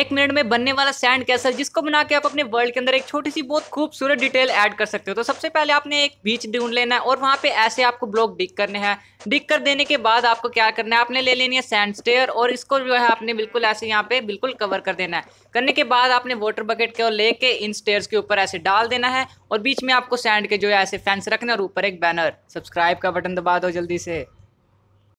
एक मिनट में बनने वाला सैंड कैसल जिसको बना के आप अपने वर्ल्ड के अंदर एक छोटी सी बहुत खूबसूरत डिटेल ऐड कर सकते हो तो सबसे पहले आपने एक बीच ढूंढ लेना है और वहाँ पे ऐसे आपको ब्लॉक डिक करने हैं डिक कर देने के बाद आपको क्या करना है आपने ले लेनी है सैंड स्टेयर और इसको जो है आपने बिल्कुल ऐसे यहाँ पे बिल्कुल कवर कर देना है करने के बाद आपने वाटर बकेट को लेके इन स्टेयर के ऊपर ऐसे डाल देना है और बीच में आपको सैंड के जो है ऐसे फैंस रखना और ऊपर एक बैनर सब्सक्राइब का बटन दबा दो जल्दी से